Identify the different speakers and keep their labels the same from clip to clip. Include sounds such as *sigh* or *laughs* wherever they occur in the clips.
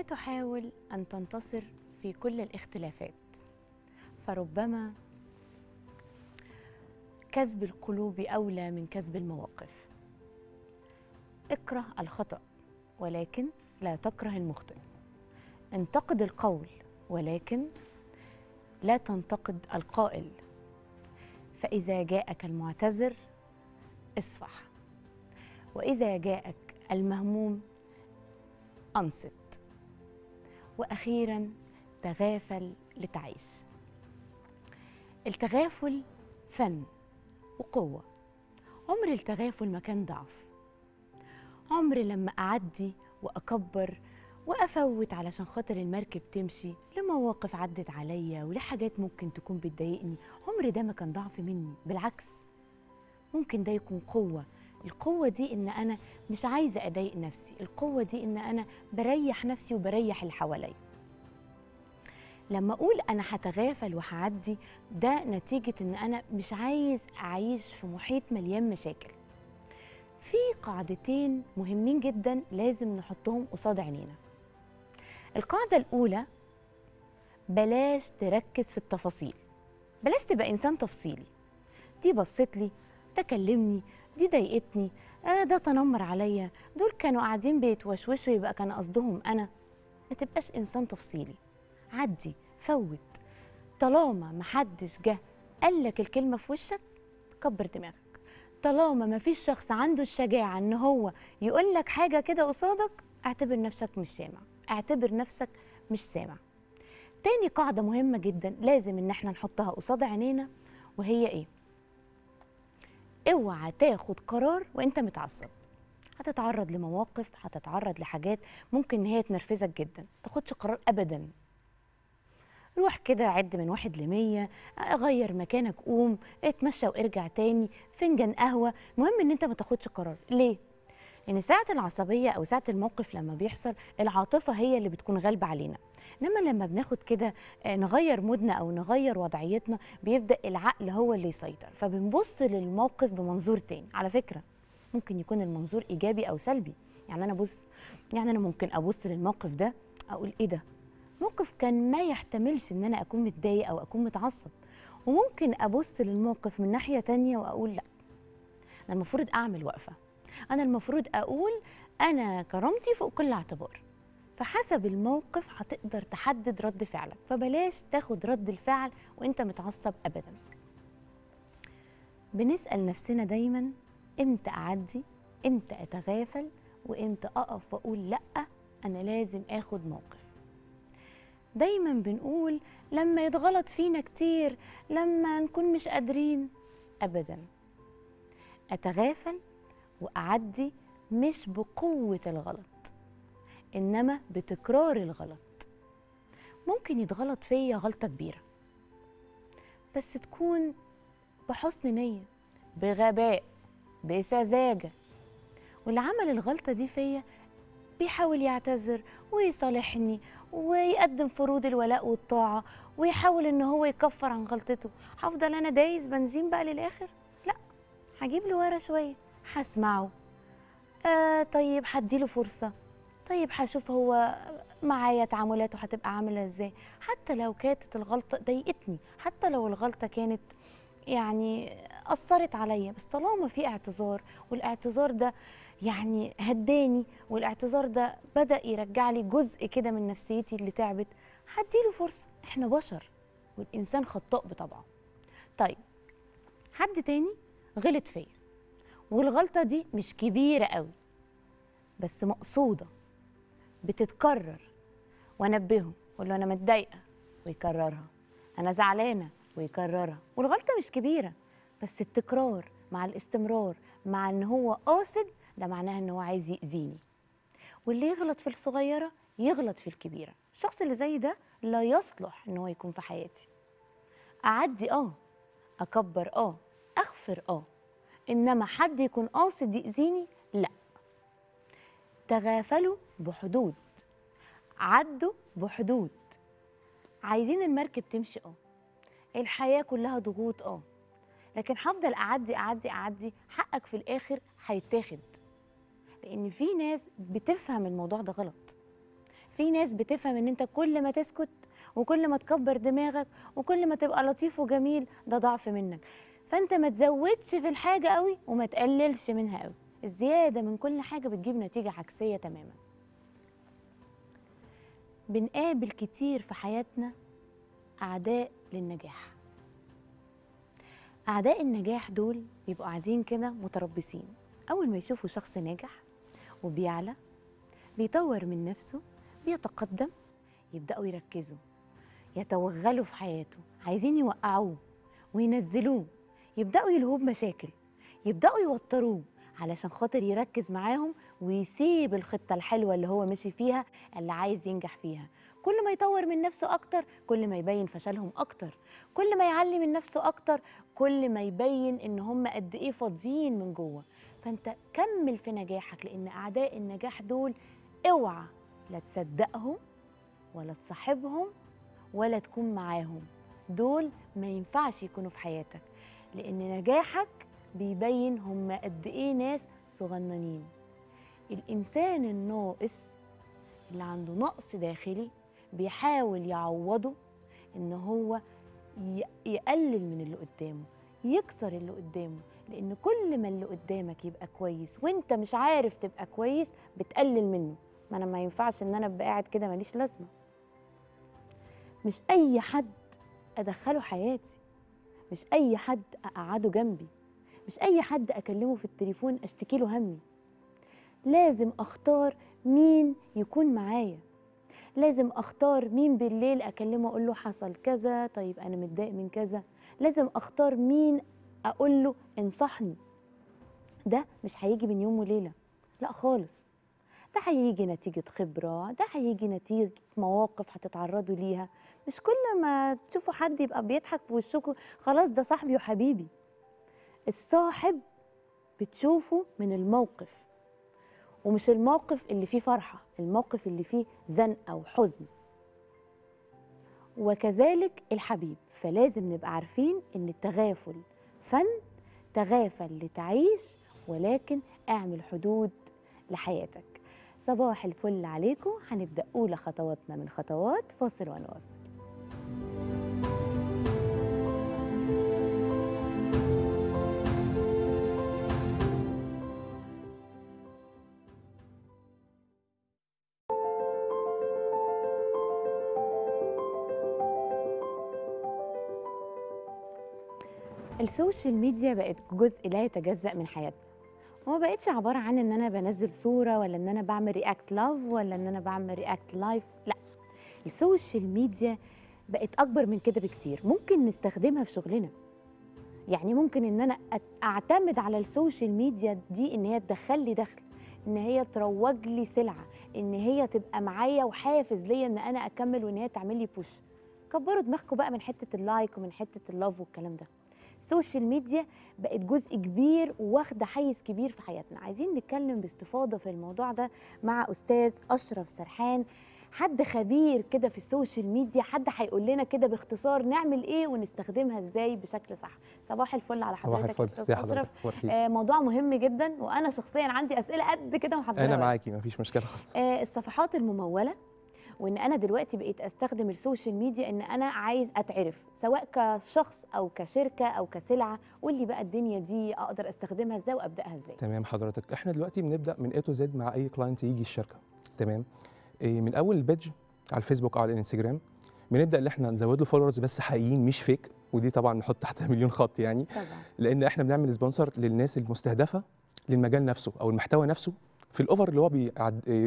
Speaker 1: لا تحاول أن تنتصر في كل الاختلافات فربما كسب القلوب أولى من كسب المواقف اكره الخطأ ولكن لا تكره المخطئ انتقد القول ولكن لا تنتقد القائل فإذا جاءك المعتذر اصفح وإذا جاءك المهموم أنصت وأخيرا تغافل لتعيس التغافل فن وقوة عمر التغافل ما كان ضعف عمر لما أعدي وأكبر وأفوت علشان خاطر المركب تمشي لمواقف عدت عليا ولحاجات ممكن تكون بتضايقني عمر ده ما كان ضعف مني بالعكس ممكن ده يكون قوة القوة دي إن أنا مش عايزة أضايق نفسي القوة دي إن أنا بريح نفسي وبريح اللي حواليا لما أقول أنا هتغافل وهعدي ده نتيجة إن أنا مش عايز أعيش في محيط مليان مشاكل في قاعدتين مهمين جدا لازم نحطهم قصاد عينينا القاعدة الأولى بلاش تركز في التفاصيل بلاش تبقى إنسان تفصيلي دي بصت لي ده كلمني دي ضايقتني آه ده تنمر عليا دول كانوا قاعدين بيتوشوشوا يبقى كان قصدهم انا ما تبقاش انسان تفصيلي عدي فوت طالما ما حدش جه قال لك الكلمه في وشك كبر دماغك طالما ما فيش شخص عنده الشجاعه ان هو يقول لك حاجه كده قصادك اعتبر نفسك مش سامع اعتبر نفسك مش سامع تاني قاعده مهمه جدا لازم ان احنا نحطها قصاد عينينا وهي ايه اوعى تاخد قرار وانت متعصب هتتعرض لمواقف هتتعرض لحاجات ممكن ان هي تنرفزك جدا تاخدش قرار ابدا روح كده عد من واحد لمية غير مكانك قوم اتمشى وارجع تاني فنجان قهوة مهم ان انت ما تاخدش قرار ليه؟ ان ساعه العصبيه او ساعه الموقف لما بيحصل العاطفه هي اللي بتكون غالبه علينا انما لما بناخد كده آه، نغير مودنا او نغير وضعيتنا بيبدا العقل هو اللي يسيطر فبنبص للموقف بمنظور تاني على فكره ممكن يكون المنظور ايجابي او سلبي يعني انا بص يعني انا ممكن ابص للموقف ده اقول ايه ده موقف كان ما يحتملش ان انا اكون متضايق او اكون متعصب وممكن ابص للموقف من ناحيه تانية واقول لا انا المفروض اعمل وقفه انا المفروض اقول انا كرامتي فوق كل اعتبار فحسب الموقف هتقدر تحدد رد فعلك فبلاش تاخد رد الفعل وانت متعصب ابدا بنسال نفسنا دايما امتى اعدي امتى اتغافل وامتى اقف واقول لا انا لازم اخد موقف دايما بنقول لما يتغلط فينا كتير لما نكون مش قادرين ابدا اتغافل واعدي مش بقوه الغلط انما بتكرار الغلط ممكن يتغلط فيا غلطه كبيره بس تكون بحسن نيه بغباء بسذاجه واللي عمل الغلطه دي فيا بيحاول يعتذر ويصالحني ويقدم فروض الولاء والطاعه ويحاول ان هو يكفر عن غلطته هفضل انا دايس بنزين بقى للاخر لا هجيب له ورا شويه هسمعه آه طيب هديله فرصه طيب هشوف هو معايا تعاملاته هتبقى عامله ازاي حتى لو كانت الغلطه ضايقتني حتى لو الغلطه كانت يعني اثرت عليا بس طالما في اعتذار والاعتذار ده يعني هداني والاعتذار ده بدا يرجع لي جزء كده من نفسيتي اللي تعبت هديله فرصه احنا بشر والانسان خطاء بطبعه طيب حد تاني غلط فيا والغلطه دي مش كبيره قوي بس مقصوده بتتكرر وانبهه اقول له انا متضايقه ويكررها انا زعلانه ويكررها والغلطه مش كبيره بس التكرار مع الاستمرار مع ان هو قاصد ده معناها ان هو عايز يأذيني واللي يغلط في الصغيره يغلط في الكبيره الشخص اللي زي ده لا يصلح ان هو يكون في حياتي اعدي اه اكبر اه اغفر اه انما حد يكون قاصد ياذيني لا تغافلوا بحدود عدوا بحدود عايزين المركب تمشي اه الحياه كلها ضغوط اه لكن هفضل اعدي اعدي اعدي حقك في الاخر هيتاخد لان في ناس بتفهم الموضوع ده غلط في ناس بتفهم ان انت كل ما تسكت وكل ما تكبر دماغك وكل ما تبقى لطيف وجميل ده ضعف منك فانت ما تزودش في الحاجه قوي وما تقللش منها قوي الزياده من كل حاجه بتجيب نتيجه عكسيه تماما بنقابل كتير في حياتنا اعداء للنجاح اعداء النجاح دول بيبقوا قاعدين كده متربصين اول ما يشوفوا شخص ناجح وبيعلى بيطور من نفسه بيتقدم يبداوا يركزوا يتوغلوا في حياته عايزين يوقعوه وينزلوه يبداوا يلهوه بمشاكل يبداوا يوتروه علشان خاطر يركز معاهم ويسيب الخطه الحلوه اللي هو مشي فيها اللي عايز ينجح فيها كل ما يطور من نفسه اكتر كل ما يبين فشلهم اكتر كل ما يعلي من نفسه اكتر كل ما يبين ان هم قد ايه فاضيين من جوه فانت كمل في نجاحك لان اعداء النجاح دول اوعى لا تصدقهم ولا تصاحبهم ولا تكون معاهم دول ما ينفعش يكونوا في حياتك لأن نجاحك بيبين هم قد إيه ناس صغننين الإنسان الناقص اللي عنده نقص داخلي بيحاول يعوضه إن هو يقلل من اللي قدامه يكسر اللي قدامه لأن كل ما اللي قدامك يبقى كويس وأنت مش عارف تبقى كويس بتقلل منه ما أنا ما ينفعش إن أنا أبقى قاعد كده ماليش لازمة مش أي حد أدخله حياتي مش اي حد اقعده جنبي مش اي حد اكلمه في التليفون اشتكي له همي لازم اختار مين يكون معايا لازم اختار مين بالليل اكلمه اقول له حصل كذا طيب انا متضايق من كذا لازم اختار مين اقول له انصحني ده مش هيجي من يوم وليله لا خالص ده هيجي نتيجه خبره ده هيجي نتيجه مواقف هتتعرضوا ليها مش كل ما تشوفوا حد يبقى بيضحك في وشكم خلاص ده صاحبي وحبيبي الصاحب بتشوفه من الموقف ومش الموقف اللي فيه فرحة الموقف اللي فيه زنقة وحزن وكذلك الحبيب فلازم نبقى عارفين ان التغافل فن تغافل لتعيش ولكن اعمل حدود لحياتك صباح الفل عليكم هنبدأ أولى خطواتنا من خطوات فاصل ونواصل السوشيال ميديا بقت جزء لا يتجزأ من حياتنا وما بقتش عبارة عن إن أنا بنزل صورة ولا إن أنا بعمل رياكت لاف ولا إن أنا بعمل رياكت لايف لا السوشيال ميديا بقت اكبر من كده بكتير ممكن نستخدمها في شغلنا يعني ممكن ان انا اعتمد على السوشيال ميديا دي ان هي تدخل لي دخل ان هي تروج لي سلعه ان هي تبقى معايا وحافز ليا ان انا اكمل وان هي تعمل لي بوش كبروا دماغكم بقى من حته اللايك ومن حته اللاف والكلام ده السوشيال ميديا بقت جزء كبير واخده حيز كبير في حياتنا عايزين نتكلم باستفاضه في الموضوع ده مع استاذ اشرف سرحان حد خبير كده في السوشيال ميديا حد هيقول لنا كده باختصار نعمل ايه ونستخدمها ازاي بشكل صح صباح الفل على حضرتك استاذ اشرف حضرتك آه، موضوع مهم جدا وانا شخصيا عندي اسئله قد كده محضره انا معاكي
Speaker 2: مفيش مشكله خالص
Speaker 1: آه الصفحات المموله وان انا دلوقتي بقيت استخدم السوشيال ميديا ان انا عايز اتعرف سواء كشخص او كشركه او كسلعه قول لي بقى الدنيا دي اقدر استخدمها ازاي وابداها ازاي
Speaker 2: تمام حضرتك احنا دلوقتي بنبدا من اي تو زد مع اي كلاينت يجي الشركه تمام إيه، من اول البيدج على الفيسبوك او على الانستجرام بنبدا ان احنا نزود له فولورز بس حقيقيين مش فيك ودي طبعا نحط تحتها *laughs* مليون خط يعني طبعا. لان احنا بنعمل سبونسر للناس المستهدفه للمجال نفسه او المحتوى نفسه في الاوفر اللي هو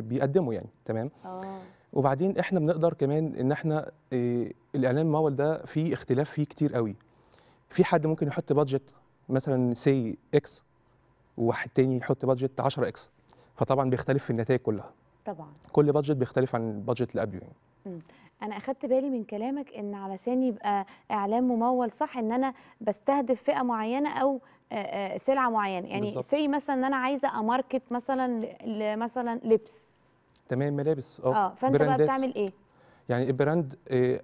Speaker 2: بيقدمه يعني تمام أوه. وبعدين احنا بنقدر كمان ان احنا إيه الاعلان الممول ده في اختلاف فيه كتير قوي في حد ممكن يحط بادجت مثلا سي اكس وواحد تاني يحط بادجت 10 اكس فطبعا بيختلف في النتائج كلها طبعا كل بادجت بيختلف عن البادجت اللي قبله
Speaker 1: يعني انا اخدت بالي من كلامك ان علشان يبقى اعلان ممول صح ان انا بستهدف فئه معينه او سلعه معينه يعني بالزبط. سي مثلا ان انا عايزه اماركت مثلا مثلا لبس
Speaker 2: تمام ملابس اه, آه، فانت براندات. بقى بتعمل ايه يعني البراند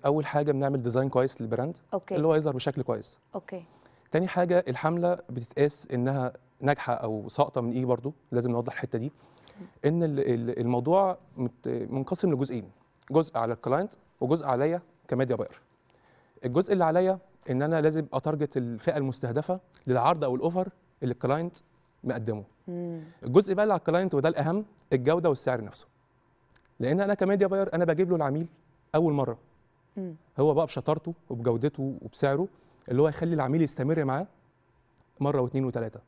Speaker 2: اول حاجه بنعمل ديزاين كويس للبراند أوكي. اللي هو يظهر بشكل كويس اوكي تاني حاجه الحمله بتتقاس انها ناجحه او ساقطه من ايه برضو لازم نوضح الحته دي ان الموضوع منقسم لجزئين جزء على الكلاينت وجزء عليا كميديا باير الجزء اللي عليا ان انا لازم اتارجت الفئه المستهدفه للعرض او الاوفر اللي الكلاينت مقدمه مم. الجزء بقى اللي على الكلاينت وده الاهم الجوده والسعر نفسه لان انا كميديا باير انا بجيب له العميل اول مره مم. هو بقى بشطارته وبجودته وبسعره اللي هو يخلي العميل يستمر معاه مره واثنين وثلاثه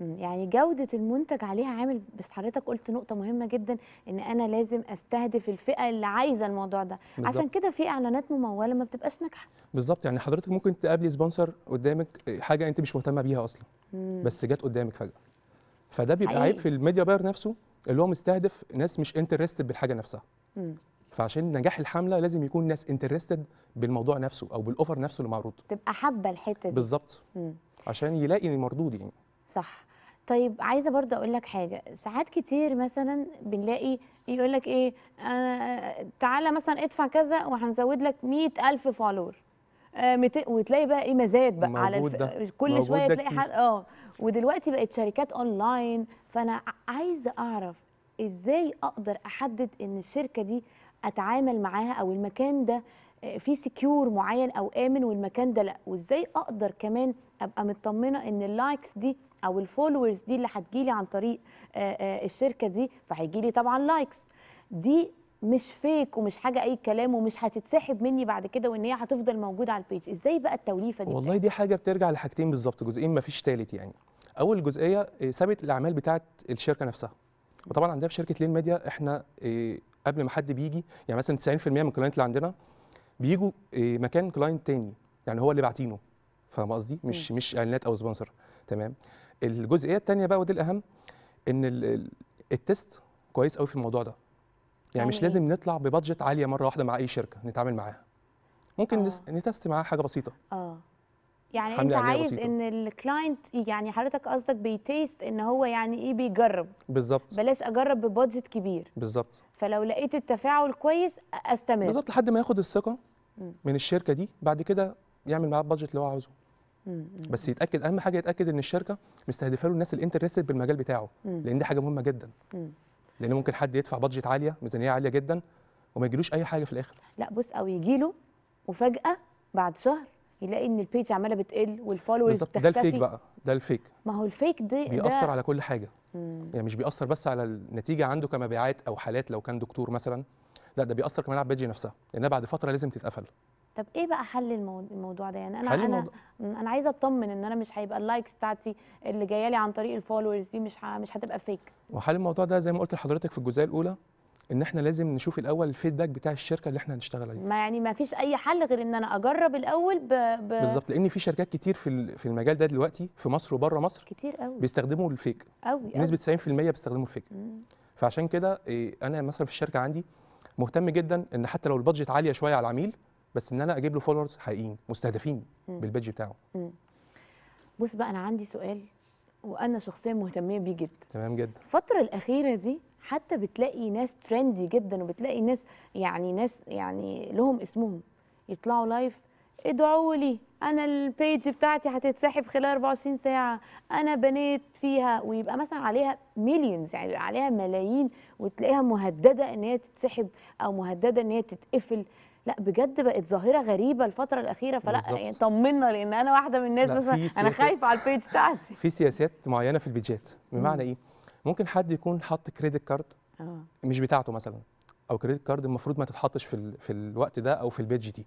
Speaker 1: يعني جودة المنتج عليها عامل بس حضرتك قلت نقطة مهمة جدا ان انا لازم استهدف الفئة اللي عايزة الموضوع ده بالزبط. عشان كده في اعلانات ممولة ما بتبقاش
Speaker 2: ناجحة بالظبط يعني حضرتك ممكن تقابلي سبونسر قدامك آه، حاجة انت مش مهتمة بيها اصلا مم. بس جت قدامك فجأة فده بيبقى عيب في الميديا باير نفسه اللي هو مستهدف ناس مش انترستد بالحاجة نفسها مم. فعشان نجاح الحمله لازم يكون ناس انترستد بالموضوع نفسه او بالاوفر نفسه اللي معروض
Speaker 1: تبقى حابه الحته دي بالظبط
Speaker 2: عشان يلاقي مردود يعني
Speaker 1: صح طيب عايزه برضه اقول لك حاجه ساعات كتير مثلا بنلاقي يقول لك ايه انا تعالى مثلا ادفع كذا وهنزود لك 100000 فولور آه، وتلاقي بقى ايه مزاد بقى على الف... ده. كل شويه تلاقي حد اه ودلوقتي بقت شركات اونلاين فانا عايزه اعرف ازاي اقدر احدد ان الشركه دي اتعامل معاها او المكان ده آه، في سكيور معين او امن والمكان ده لا وازاي اقدر كمان ابقى مطمنه ان اللايكس دي او الفولورز دي اللي هتجيلي عن طريق آه، آه، الشركه دي فهيجيلي طبعا لايكس دي مش فيك ومش حاجه اي كلام ومش هتتسحب مني بعد كده وان هي هتفضل موجوده على البيج ازاي بقى التوليفه دي والله
Speaker 2: بتاعت. دي حاجه بترجع لحاجتين بالظبط جزئين مفيش ثالث يعني اول جزئيه ثابت الاعمال بتاعه الشركه نفسها وطبعا عندنا في شركه لين ميديا احنا قبل ما حد بيجي يعني مثلا 90% من الكلاينت اللي عندنا بيجوا آه، مكان كلاينت تاني يعني هو اللي باعتينه فاهم قصدي مش م. مش اعلانات او سبونسر تمام الجزئيه الثانيه بقى ودي الاهم ان التست كويس قوي في الموضوع ده يعني مش لازم نطلع ببادجت عاليه مره واحده مع اي شركه نتعامل معاها ممكن آه. نتست معاها حاجه بسيطه
Speaker 1: اه يعني انت عايز بسيطة. ان الكلاينت يعني حضرتك قصدك بيتيست ان هو يعني ايه بيجرب بالظبط بلاش اجرب ببادجت كبير بالظبط فلو لقيت التفاعل كويس استمر بالظبط لحد
Speaker 2: ما ياخد الثقه من الشركه دي بعد كده يعمل معاه البادجت اللي هو عاوزه بس يتاكد اهم حاجه يتاكد ان الشركه مستهدفه له الناس الانترستد بالمجال بتاعه لان دي حاجه مهمه جدا لان ممكن حد يدفع بادجت عاليه ميزانيه عاليه جدا وما يجيلوش اي حاجه في الاخر
Speaker 1: لا بص او يجيله وفجاه بعد شهر يلاقي ان البيج عماله بتقل والفولورز بتختفي ده الفيك بقى ده الفيك ما هو الفيك ده بيأثر ده على كل حاجه مم.
Speaker 2: يعني مش بيأثر بس على النتيجه عنده كمبيعات او حالات لو كان دكتور مثلا لا ده بيأثر كمان على البادجي نفسها لانها بعد فتره لازم تتقفل
Speaker 1: طب ايه بقى حل الموضوع ده يعني انا انا انا عايزه اطمن ان انا مش هيبقى اللايكس بتاعتي اللي جايه لي عن طريق الفولورز دي مش مش هتبقى فيك
Speaker 2: وحل الموضوع ده زي ما قلت لحضرتك في الجزئيه الاولى ان احنا لازم نشوف الاول الفيدباك بتاع الشركه اللي احنا هنشتغل عليها
Speaker 1: ما يعني ما فيش اي حل غير ان انا اجرب الاول ب... ب... بالظبط
Speaker 2: لان في شركات كتير في في المجال ده دلوقتي في مصر وبره مصر كتير قوي بيستخدموا الفيك قوي نسبه 90% بيستخدموا الفيك مم. فعشان كده إيه، انا مثلا في الشركه عندي مهتم جدا ان حتى لو البادجت عاليه شويه على العميل بس ان انا اجيب له فولورز حقيقيين مستهدفين بالبادج بتاعه
Speaker 1: مم. بص بقى انا عندي سؤال وانا شخصيا مهتمه بيه جدا تمام جدا الفتره الاخيره دي حتى بتلاقي ناس ترندي جدا وبتلاقي ناس يعني ناس يعني لهم اسمهم يطلعوا لايف ادعوا لي انا البيج بتاعتي هتتسحب خلال 24 ساعه انا بنيت فيها ويبقى مثلا عليها مليونز يعني عليها ملايين وتلاقيها مهدده ان هي تتسحب او مهدده ان هي تتقفل لا بجد بقت ظاهره غريبه الفتره الاخيره فلا يعني طمنا لان انا واحده من الناس مثلا انا خايفه على البيج بتاعتي
Speaker 2: في سياسات معينه في البيجات بمعنى ايه ممكن حد يكون حط كريدت كارد آه. مش بتاعته مثلا او كريدت كارد المفروض ما تتحطش في ال... في الوقت ده او في البيج دي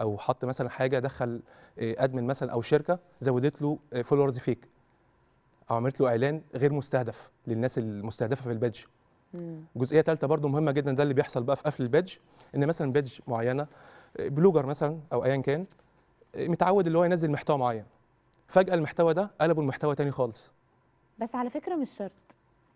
Speaker 2: او حط مثلا حاجه دخل ادمن آه، مثلا او شركه زودت له فولورز آه، فيك او عملت له اعلان غير مستهدف للناس المستهدفه في البيدج جزئيه ثالثه برضو مهمه جدا ده اللي بيحصل بقى في قفل البيدج ان مثلا بيدج معينه بلوجر آه، مثلا او ايا كان متعود اللي هو ينزل محتوى معين فجاه المحتوى ده قلبوا المحتوى تاني خالص
Speaker 1: بس على فكره مش شرط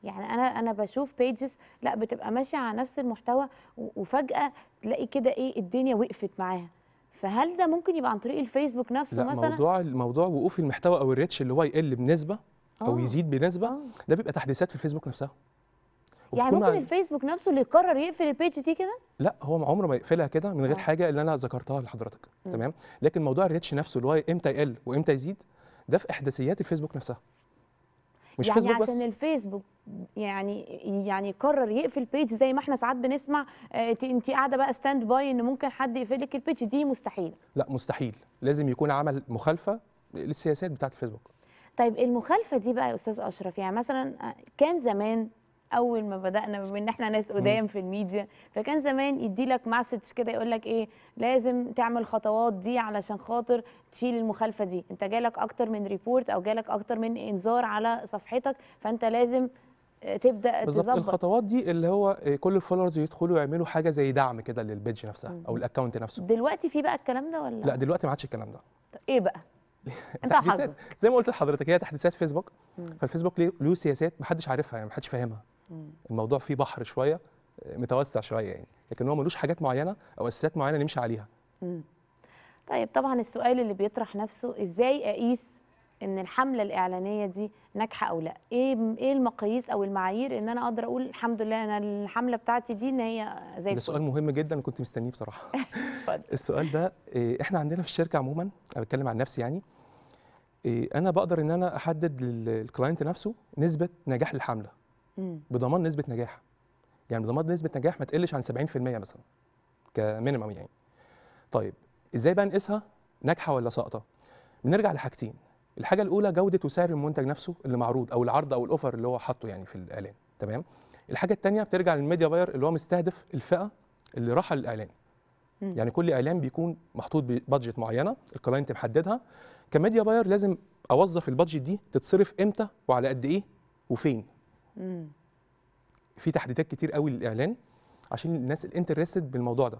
Speaker 1: يعني انا انا بشوف بيجز لا بتبقى ماشيه على نفس المحتوى وفجاه تلاقي كده ايه الدنيا وقفت معاها فهل ده ممكن يبقى عن طريق الفيسبوك نفسه لا مثلا
Speaker 2: موضوع الموضوع وقوف المحتوى او الريتش اللي هو يقل بنسبه او آه، يزيد بنسبه آه. ده بيبقى تحديثات في الفيسبوك نفسها يعني ممكن
Speaker 1: الفيسبوك نفسه اللي يقرر يقفل البيج دي كده
Speaker 2: لا هو عمره ما يقفلها كده من غير آه. حاجه اللي انا ذكرتها لحضرتك تمام لكن موضوع الريتش نفسه اللي هو امتى يقل وامتى يزيد ده في احداثيات الفيسبوك نفسها مش يعني فيسبوك عشان بس.
Speaker 1: الفيسبوك يعني يعني يقرر يقفل بيج زي ما احنا ساعات بنسمع آه، انت قاعده بقى ستاند باي ان ممكن حد يقفل لك البيج دي مستحيل
Speaker 2: لا مستحيل لازم يكون عمل مخالفه للسياسات بتاعه الفيسبوك
Speaker 1: طيب المخالفه دي بقى يا استاذ اشرف يعني مثلا آه، كان زمان اول ما بدانا بما ان احنا ناس قدام في الميديا فكان زمان يدي لك مسج كده يقول لك ايه لازم تعمل خطوات دي علشان خاطر تشيل المخالفه دي انت جالك اكتر من ريبورت او جالك اكتر من انذار على صفحتك فانت لازم آه، تبدا تظبط الخطوات
Speaker 2: دي اللي هو آه، كل الفولورز يدخلوا يعملوا حاجه زي دعم كده للبيج نفسها او الاكونت نفسه
Speaker 1: دلوقتي في بقى الكلام ده ولا لا
Speaker 2: دلوقتي ما عادش الكلام ده ايه بقى *laughs* انت حضرتك زي ما قلت لحضرتك هي تحديثات فيسبوك فالفيسبوك له سياسات محدش عارفها يعني محدش فاهمها الموضوع فيه بحر شويه متوسع شويه يعني لكن هو ملوش حاجات معينه او اساسات معينه نمشي عليها مم.
Speaker 1: طيب طبعا السؤال اللي بيطرح نفسه ازاي اقيس ان الحمله الاعلانيه دي ناجحه او لا ايه ايه المقاييس او المعايير ان انا اقدر اقول الحمد لله انا الحمله بتاعتي دي ان هي زي ده سؤال
Speaker 2: مهم جدا كنت مستنيه بصراحه *laughs* السؤال ده إيه احنا عندنا في الشركه عموما انا بتكلم عن نفسي يعني إيه انا بقدر ان انا احدد للكلاينت نفسه نسبه نجاح الحمله بضمان نسبه نجاح يعني بضمان نسبه نجاح ما تقلش عن 70% مثلا كمينيمم يعني طيب ازاي بقى نقيسها ناجحه ولا ساقطه بنرجع لحاجتين الحاجه الاولى جوده وسعر المنتج نفسه اللي معروض او العرض او الاوفر اللي هو حاطه يعني في الاعلان تمام الحاجه الثانيه بترجع للميديا باير اللي هو مستهدف الفئه اللي راح الاعلان يعني كل اعلان بيكون محطوط ببادجت معينه الكلاينت محددها كميديا باير لازم اوظف البادجت دي تتصرف امتى وعلى قد ايه وفين في تحديثات كتير قوي للاعلان عشان الناس الانترستد بالموضوع ده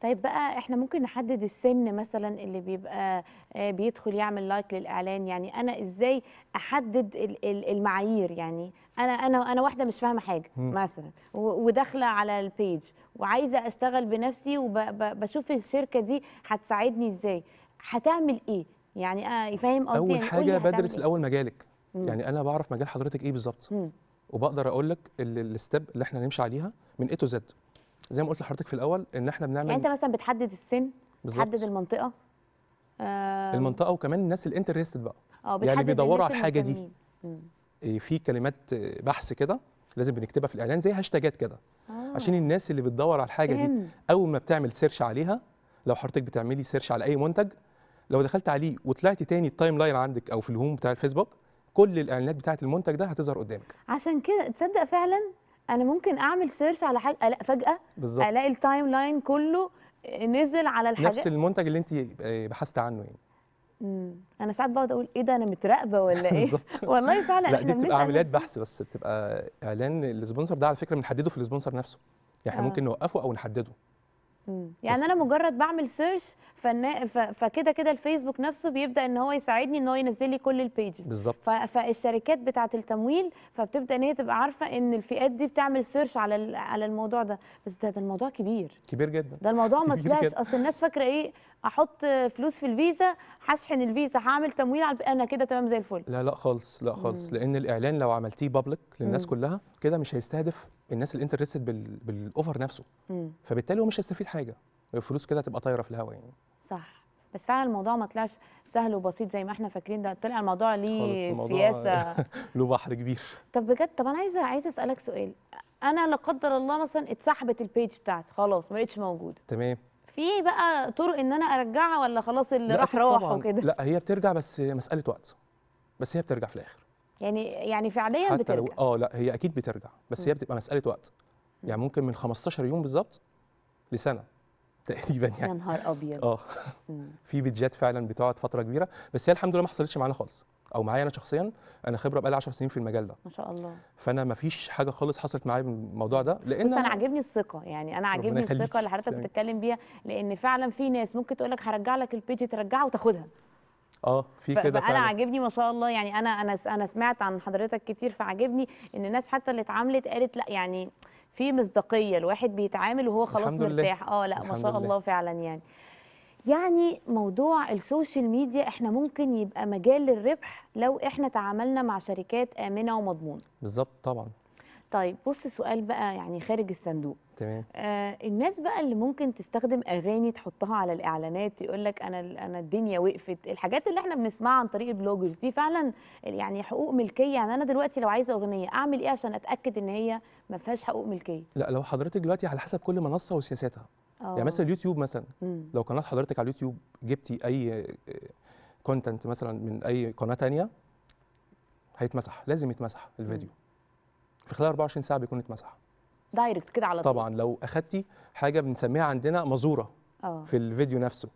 Speaker 1: طيب بقى احنا ممكن نحدد السن مثلا اللي بيبقى آه، بيدخل يعمل لايك للاعلان يعني انا ازاي احدد المعايير يعني انا انا انا واحده مش فاهمه حاجه مثلا وداخله على البيج وعايزه اشتغل بنفسي وبشوف الشركه دي هتساعدني ازاي هتعمل ايه يعني اه فاهم قصدي اول يعني حاجه بدرس إيه. الاول
Speaker 2: مجالك مم. يعني انا بعرف مجال حضرتك ايه بالظبط وبقدر اقول لك الستيب اللي احنا هنمشي عليها من اي تو زد زي ما قلت لحضرتك في الاول ان احنا بنعمل يعني انت
Speaker 1: مثلا بتحدد السن بتحدد المنطقه آه المنطقه
Speaker 2: وكمان الناس الانترستد بقى اه يعني بيدوروا على الحاجه دي إيه، في كلمات بحث كده لازم بنكتبها في الاعلان زي هاشتاجات كده آه. عشان الناس اللي بتدور على الحاجه فهم. دي اول ما بتعمل سيرش عليها لو حضرتك بتعملي سيرش على اي منتج لو دخلت عليه وطلعت تاني التايم لاين عندك او في الهوم بتاع الفيسبوك كل الاعلانات بتاعه المنتج ده هتظهر قدامك
Speaker 1: عشان كده تصدق فعلا انا ممكن اعمل سيرش على حاجه فجاه بالزبط. الاقي التايم لاين كله نزل على الحاجات نفس
Speaker 2: المنتج اللي انت آه، بحثت عنه يعني
Speaker 1: مم. انا ساعات بقعد اقول ايه ده انا متراقبه ولا *laughs* ايه والله فعلا لا دي بتبقى عمليات
Speaker 2: بحث بس بتبقى اعلان السبونسر ده على فكره بنحدده في السبونسر نفسه يعني آه. ممكن نوقفه او نحدده
Speaker 1: يعني انا مجرد بعمل سيرش ف... فكده كده الفيسبوك نفسه بيبدا ان هو يساعدني ان هو ينزل لي كل البيجز بالظبط ف... فالشركات بتاعه التمويل فبتبدا ان هي تبقى عارفه ان الفئات دي بتعمل سيرش على على الموضوع ده بس ده, ده الموضوع كبير
Speaker 2: كبير جدا ده الموضوع ما طلعش اصل
Speaker 1: الناس فاكره ايه احط فلوس في الفيزا هشحن الفيزا هعمل تمويل على انا كده تمام زي الفل
Speaker 2: لا لا خالص لا خالص مم. لان الاعلان لو عملتيه بابليك للناس مم. كلها كده مش هيستهدف الناس الانترستد بال... بالاوفر نفسه مم. فبالتالي هو مش هيستفيد حاجه الفلوس كده هتبقى طايره في الهواء يعني
Speaker 3: صح
Speaker 1: بس فعلا الموضوع ما طلعش سهل وبسيط زي ما احنا فاكرين ده طلع الموضوع ليه سياسه
Speaker 2: *laughs* له بحر كبير
Speaker 1: طب بجد طب انا عايزه عايزه اسالك سؤال انا لا قدر الله مثلا اتسحبت البيج بتاعتي خلاص ما بقتش موجوده تمام في بقى طرق ان انا ارجعها ولا خلاص اللي راح راح وكده لا
Speaker 2: هي بترجع بس مساله وقت بس هي بترجع في الاخر
Speaker 1: يعني يعني فعليا بترجع
Speaker 2: اه لا هي اكيد بترجع بس م. هي بتبقى مساله وقت يعني ممكن من 15 يوم بالظبط لسنه *laughs* تقريبا يعني يا نهار ابيض اه في بيتجات فعلا بتقعد فتره كبيره بس هي الحمد لله ما حصلتش معانا خالص او معايا انا شخصيا انا خبره بقالي 10 سنين في المجال ده ما شاء الله فانا ما فيش حاجه خالص حصلت معايا بالموضوع ده لان بس انا عاجبني
Speaker 1: الثقه يعني انا عاجبني الثقه اللي حضرتك بتتكلم بيها لان فعلا في ناس ممكن تقول لك هرجع لك البيج ترجعها وتاخدها
Speaker 2: اه في كده انا عاجبني
Speaker 1: ما شاء الله يعني انا انا انا سمعت عن حضرتك كتير فعاجبني ان الناس حتى اللي اتعاملت قالت لا يعني في مصداقيه الواحد بيتعامل وهو خلاص مرتاح اه لا ما شاء الله فعلا يعني يعني موضوع السوشيال ميديا احنا ممكن يبقى مجال للربح لو احنا تعاملنا مع شركات امنه ومضمونه
Speaker 2: بالظبط طبعا
Speaker 1: طيب بص سؤال بقى يعني خارج الصندوق تمام آه الناس بقى اللي ممكن تستخدم اغاني تحطها على الاعلانات يقول لك انا انا الدنيا وقفت الحاجات اللي احنا بنسمعها عن طريق البلوجرز دي فعلا يعني حقوق ملكيه يعني انا دلوقتي لو عايزه اغنيه اعمل ايه عشان اتاكد ان هي ما فيهاش حقوق ملكيه
Speaker 2: لا لو حضرتك دلوقتي على حسب كل منصه وسياساتها أوه. يعني مثلا آه. اليوتيوب مثلا مم. لو قناه حضرتك على اليوتيوب جبتي اي كونتنت آه، مثلا من اي قناه ثانيه هيتمسح لازم يتمسح الفيديو مم. في خلال 24 ساعه بيكون اتمسح
Speaker 1: دايركت كده على طول
Speaker 2: طبعا لو اخدتي حاجه بنسميها عندنا مزوره آه. في الفيديو نفسه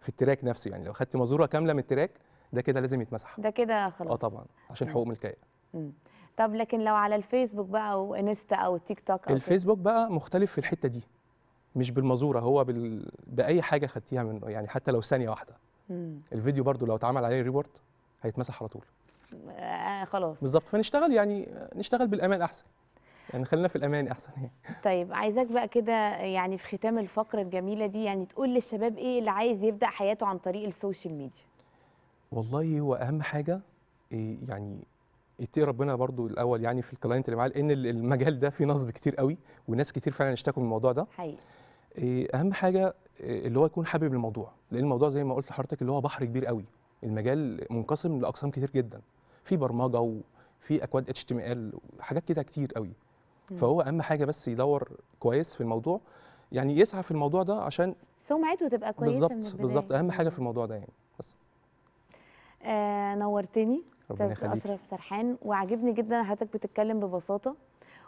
Speaker 2: في التراك نفسه يعني لو اخدتي مزوره كامله من التراك ده كده لازم يتمسح
Speaker 1: ده كده خلاص اه طبعا
Speaker 2: عشان حقوق ملكيه
Speaker 1: طب لكن لو على الفيسبوك بقى وانستا او التيك توك أو الفيسبوك
Speaker 2: بقى مختلف في الحته دي مش بالمزوره هو بال... باي حاجه خدتيها منه يعني حتى لو ثانيه واحده مم. الفيديو برضو لو اتعمل عليه ريبورت هيتمسح على طول
Speaker 1: آه خلاص بالظبط
Speaker 2: فنشتغل يعني نشتغل بالامان احسن يعني خلينا في الامان احسن يعني.
Speaker 1: *laughs* طيب عايزاك بقى كده يعني في ختام الفقره الجميله دي يعني تقول للشباب ايه اللي عايز يبدا حياته عن طريق السوشيال ميديا
Speaker 2: والله هو اهم حاجه إيه، يعني يتقي ربنا برضو الاول يعني في الكلاينت اللي معاه لان المجال ده فيه نصب كتير قوي وناس كتير فعلا اشتكوا من الموضوع ده حقيقي إيه، اهم حاجه إيه، اللي هو يكون حابب الموضوع لان الموضوع زي ما قلت لحضرتك اللي هو بحر كبير قوي المجال منقسم لاقسام كتير جدا في برمجه وفي اكواد اتش تي ام ال حاجات كده كتير قوي فهو اهم حاجه بس يدور كويس في الموضوع يعني يسعى في الموضوع ده عشان
Speaker 1: سمعته تبقى كويسه بالظبط بالظبط اهم
Speaker 2: حاجه في الموضوع ده يعني بس
Speaker 1: آه نورتني استاذ اشرف سرحان وعجبني جدا حضرتك بتتكلم ببساطه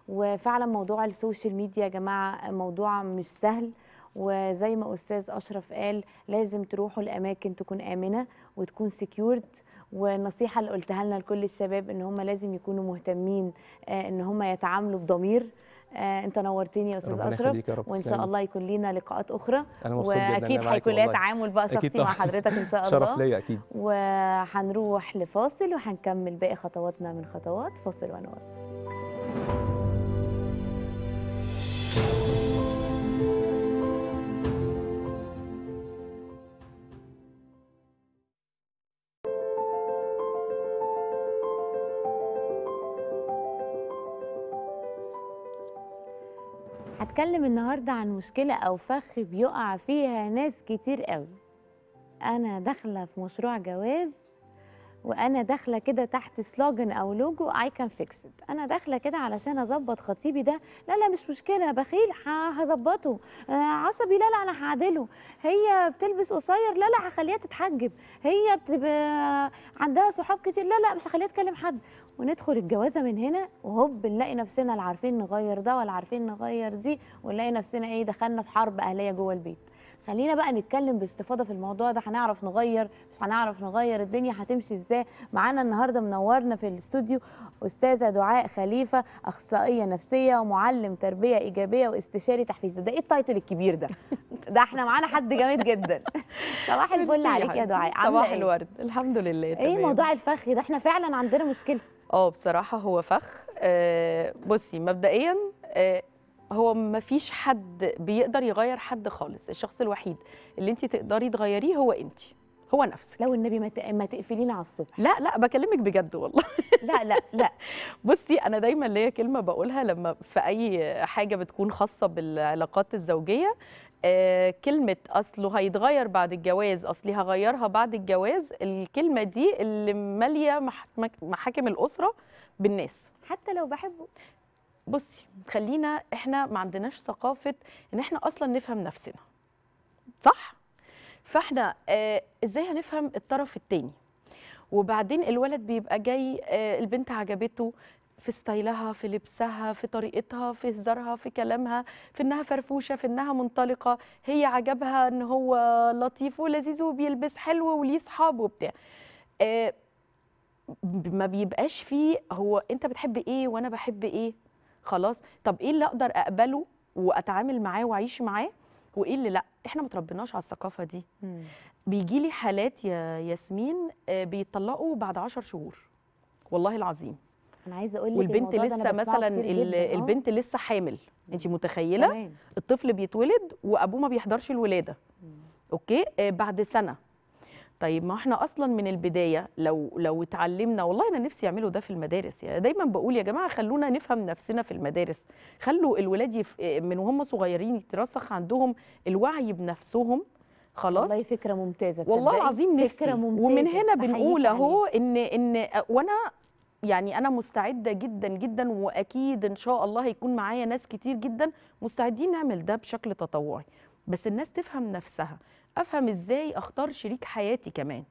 Speaker 1: وفعلا موضوع السوشيال ميديا يا جماعه موضوع مش سهل وزي ما استاذ اشرف قال لازم تروحوا لاماكن تكون امنه وتكون سكيورد والنصيحه اللي قلتها لنا لكل الشباب ان هم لازم يكونوا مهتمين آه، ان هم يتعاملوا بضمير آه، انت نورتني يا استاذ اشرف يا رب وان شاء الله يكون لنا لقاءات اخرى أنا واكيد هيكون ليا تعامل بقى شخصي مع حضرتك ان شاء *laughs* الله شرف ليا اكيد وهنروح لفاصل وهنكمل باقي خطواتنا من خطوات فاصل ونواصل هتكلم النهارده عن مشكله او فخ بيقع فيها ناس كتير قوي انا داخله في مشروع جواز وانا داخله كده تحت سلوجن او لوجو اي كان فيكس انا داخله كده علشان اظبط خطيبي ده لا لا مش مشكله بخيل هظبطه آه، عصبي لا لا انا هعدله هي بتلبس قصير لا لا هخليها تتحجب هي بتبقى عندها صحاب كتير لا لا مش هخليها تكلم حد وندخل الجوازه من هنا وهوب نلاقي نفسنا لا عارفين نغير ده ولا عارفين نغير دي ونلاقي نفسنا ايه دخلنا في حرب اهليه جوه البيت خلينا بقى نتكلم باستفاضه في الموضوع ده هنعرف نغير مش هنعرف نغير الدنيا هتمشي ازاي معانا النهارده منورنا في الاستوديو استاذه دعاء خليفه اخصائيه نفسيه ومعلم تربيه ايجابيه واستشاري تحفيز ده ايه التايتل الكبير ده *laughs* ده احنا معانا حد جامد جدا *laughs* صباح *laughs* الفل عليك يا دعاء صباح إيه؟ الورد
Speaker 3: الحمد لله ايه موضوع الفخ ده احنا فعلا عندنا مشكله اه بصراحه هو فخ آه، بصي مبدئيا آه، هو ما فيش حد بيقدر يغير حد خالص الشخص الوحيد اللي انت تقدري تغيريه هو انت هو نفسك لو النبي ما ما تقفلينا على الصبح لا لا بكلمك بجد والله *laughs* لا لا لا *laughs* بصي انا دايما ليا كلمه بقولها لما في اي حاجه بتكون خاصه بالعلاقات الزوجيه آه، كلمة أصله هيتغير بعد الجواز أصلي هغيرها بعد الجواز الكلمة دي اللي مالية محاكم الأسرة بالناس حتى لو بحبه بصي خلينا احنا ما عندناش ثقافة ان احنا أصلا نفهم نفسنا صح؟ فاحنا آه، ازاي هنفهم الطرف التاني وبعدين الولد بيبقى جاي آه، البنت عجبته في ستايلها في لبسها في طريقتها في هزارها في كلامها في انها فرفوشه في انها منطلقه هي عجبها ان هو لطيف ولذيذ وبيلبس حلو وليه اصحاب وبتاع آه ما بيبقاش فيه هو انت بتحب ايه وانا بحب ايه خلاص طب ايه اللي اقدر اقبله واتعامل معاه واعيش معاه وايه اللي لا احنا ما تربيناش على الثقافه دي بيجي لي حالات يا ياسمين آه، بيتطلقوا بعد 10 شهور والله العظيم
Speaker 1: انا عايزه اقول لك والبنت لسه مثلا آه. البنت
Speaker 3: لسه حامل انت متخيله تمام. الطفل بيتولد وابوه ما بيحضرش الولاده مم. اوكي آه بعد سنه طيب ما احنا اصلا من البدايه لو لو اتعلمنا والله انا نفسي يعملوا ده في المدارس يعني دايما بقول يا جماعه خلونا نفهم نفسنا في المدارس خلوا الولاد آه، من وهم صغيرين يترسخ عندهم الوعي بنفسهم خلاص والله فكره ممتازه والله العظيم نفسي فكرة ممتازة ومن هنا بنقول اهو ان ان آه، وانا يعني انا مستعده جدا جدا واكيد ان شاء الله هيكون معايا ناس كتير جدا مستعدين نعمل ده بشكل تطوعي بس الناس تفهم نفسها افهم ازاي اختار شريك حياتي كمان